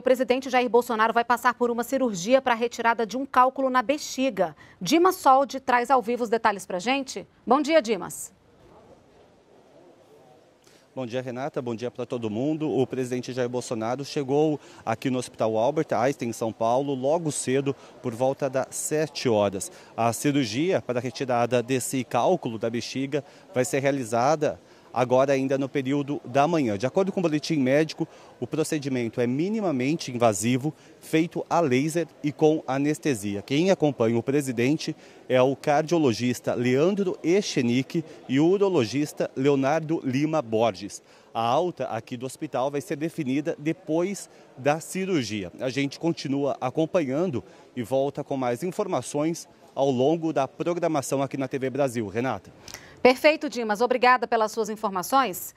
O presidente Jair Bolsonaro vai passar por uma cirurgia para a retirada de um cálculo na bexiga. Dimas Soldi traz ao vivo os detalhes para gente. Bom dia, Dimas. Bom dia, Renata. Bom dia para todo mundo. O presidente Jair Bolsonaro chegou aqui no Hospital Albert Einstein, em São Paulo, logo cedo, por volta das 7 horas. A cirurgia para a retirada desse cálculo da bexiga vai ser realizada agora ainda no período da manhã. De acordo com o boletim médico, o procedimento é minimamente invasivo, feito a laser e com anestesia. Quem acompanha o presidente é o cardiologista Leandro Echenique e o urologista Leonardo Lima Borges. A alta aqui do hospital vai ser definida depois da cirurgia. A gente continua acompanhando e volta com mais informações ao longo da programação aqui na TV Brasil. Renata. Perfeito, Dimas. Obrigada pelas suas informações.